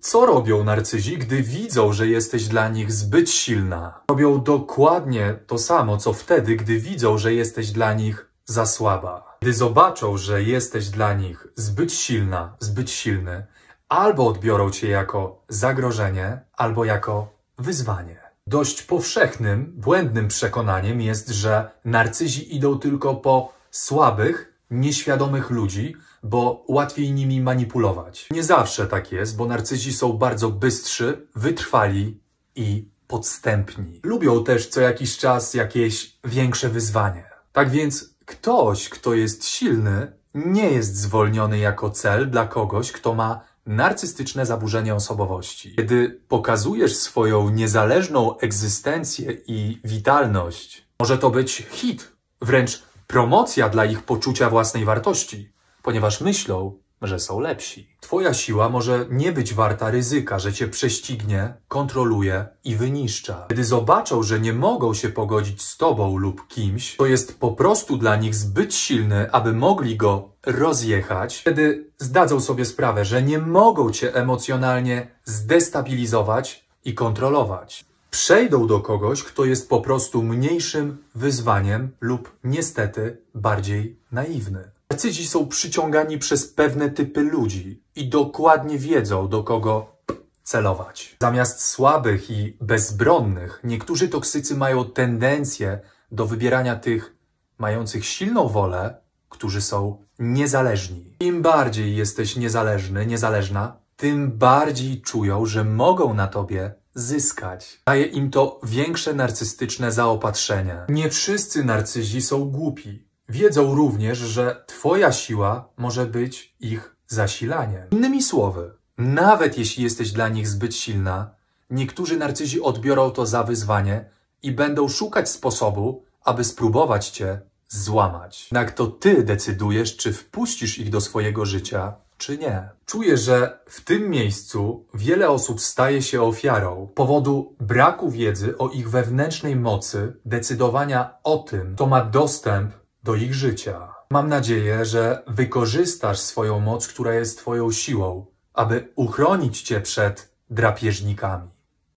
Co robią narcyzi, gdy widzą, że jesteś dla nich zbyt silna? Robią dokładnie to samo, co wtedy, gdy widzą, że jesteś dla nich za słaba. Gdy zobaczą, że jesteś dla nich zbyt silna, zbyt silny, albo odbiorą cię jako zagrożenie, albo jako wyzwanie. Dość powszechnym, błędnym przekonaniem jest, że narcyzi idą tylko po słabych, nieświadomych ludzi, bo łatwiej nimi manipulować. Nie zawsze tak jest, bo narcyzi są bardzo bystrzy, wytrwali i podstępni. Lubią też co jakiś czas jakieś większe wyzwanie. Tak więc ktoś, kto jest silny, nie jest zwolniony jako cel dla kogoś, kto ma narcystyczne zaburzenie osobowości. Kiedy pokazujesz swoją niezależną egzystencję i witalność, może to być hit, wręcz promocja dla ich poczucia własnej wartości, ponieważ myślą, że są lepsi. Twoja siła może nie być warta ryzyka, że cię prześcignie, kontroluje i wyniszcza. Kiedy zobaczą, że nie mogą się pogodzić z tobą lub kimś, to jest po prostu dla nich zbyt silny, aby mogli go rozjechać, wtedy zdadzą sobie sprawę, że nie mogą cię emocjonalnie zdestabilizować i kontrolować przejdą do kogoś, kto jest po prostu mniejszym wyzwaniem lub niestety bardziej naiwny. Narcyzi są przyciągani przez pewne typy ludzi i dokładnie wiedzą, do kogo celować. Zamiast słabych i bezbronnych, niektórzy toksycy mają tendencję do wybierania tych mających silną wolę, którzy są niezależni. Im bardziej jesteś niezależny, niezależna, tym bardziej czują, że mogą na tobie zyskać. Daje im to większe narcystyczne zaopatrzenie. Nie wszyscy narcyzi są głupi. Wiedzą również, że Twoja siła może być ich zasilaniem. Innymi słowy, nawet jeśli jesteś dla nich zbyt silna, niektórzy narcyzi odbiorą to za wyzwanie i będą szukać sposobu, aby spróbować Cię złamać. Jednak to Ty decydujesz, czy wpuścisz ich do swojego życia, czy nie. Czuję, że w tym miejscu wiele osób staje się ofiarą powodu braku wiedzy o ich wewnętrznej mocy decydowania o tym, kto ma dostęp do ich życia. Mam nadzieję, że wykorzystasz swoją moc, która jest Twoją siłą, aby uchronić Cię przed drapieżnikami.